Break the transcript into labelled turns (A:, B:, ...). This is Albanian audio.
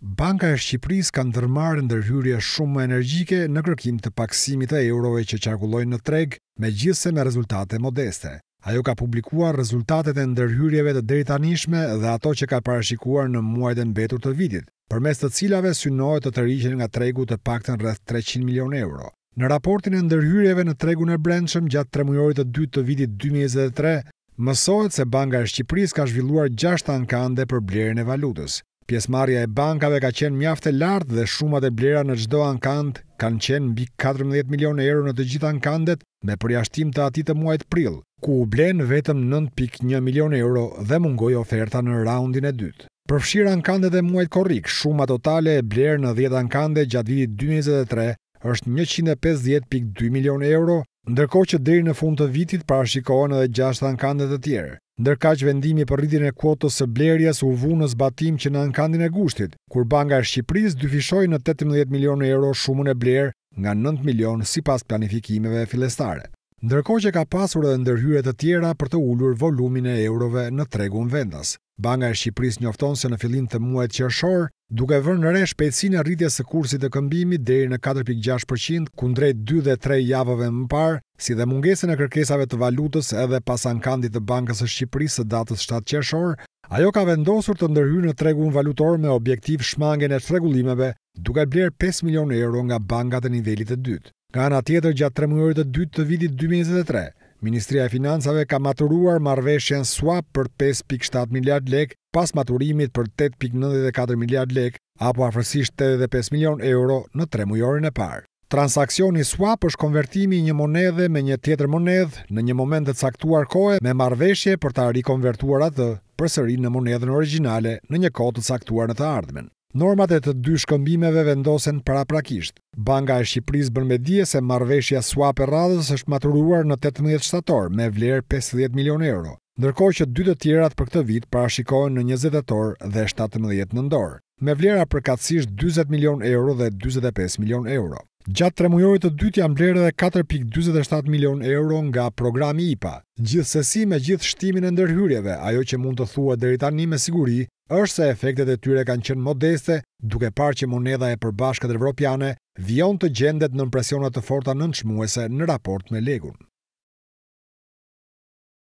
A: Banka e Shqipërisë ka ndërmarrë ndërhyrje shumë energjike në kërkim të paksimit të eurove që qarkullojnë në treg, megjithse me rezultate modeste. Ajo ka publikuar rezultatet e ndërhyrjeve të drejtanishme dhe ato që ka parashikuar në muajt e mbetur të vitit, përmes të cilave synohet të rishen nga tregu të paktën rreth 300 milion euro. Në raportin e ndërhyrjeve në tregun e brendshëm gjatë tremujorit të dytë të vitit 2023, mësohet se Banka e Shqipërisë ka zhvilluar 6 ankande për blerjen e valutës. Pjesmarja e bankave ka qenë mjaft e lartë dhe shumat e blera në çdo ankand kanë qenë mbi 14 milionë euro në të gjitha ankandet me përjashtim të atit të muajit prill, ku u blen vetëm 9.1 milionë euro dhe mungoi oferta në raundin e dytë. Përfshirë ankandet e muajit korrik, shuma totale e blerë në 10 ankande gjatë vitit 2023 është 150.2 milionë euro, ndërkohë që deri në fund të vitit parashikohen edhe 6 ankande të tjera. Ndërka që vendimi për rritin e kuotës së blerjes u vunë në zbatim që në nënkandin e gushtit, kur Banga e Shqipëris dyfishoj në 18 milion euro shumën e blerë nga 9 milion si pas planifikimeve filestare. Ndërko që ka pasur edhe ndërhyre të tjera për të ullur volumin e eurove në tregun vendas. Banga e Shqipëris njofton se në filin të muajt qërshor, duke vërë në re shpejtësin e rritjes së kursit të këmbimi deri në 4.6% kundrejt 2 dhe 3 javëve më parë, si dhe mungesën e kërkesave të valutës edhe pasankandit të Bankës e Shqipërisë së datës 7 qeshorë, ajo ka vendosur të ndërhyrë në tregun valutor me objektiv shmangen e shtregullimeve duke blerë 5 milion euro nga bankat e nivellit e dytë. Nga nga tjetër gjatë tremurit e dytë të vitit 2023, Ministria e Financave ka maturuar marveshjen swap për 5.7 miliard lek pas maturimit për 8.94 miliard lek apo afrësisht 85 milion euro në tre mujorin e parë. Transakcioni swap është konvertimi një monedhe me një tjetër monedhë në një moment të caktuar kohë me marveshje për ta rikonvertuar atë për sëri në monedhën originale në një kohë të caktuar në të ardhmen. Normat e të dy shkëmbimeve vendosen paraprakisht. Banka e Shqipërisë bën me dije se marrveshja swap e radhës është maturuar në 18 shtator me vlerë 50 milionë euro, ndërkohë që dy të tjerat për këtë vit parashikohen në 20 tetor dhe 17 nëntor, me vlera përkatësisht 40 milionë euro dhe 45 milionë euro. Gjatë tre mujorit të dytë janë blerë dhe 4.27 milion euro nga programi IPA. Gjithsesi me gjithë shtimin e ndërhyrjeve, ajo që mund të thua dhe tani me siguri, është se efektet e tyre kanë qenë modeste, duke parë që moneda e përbashkët e Evropiane vion të gjendet në presionat të forta në nëshmuese në raport me legun.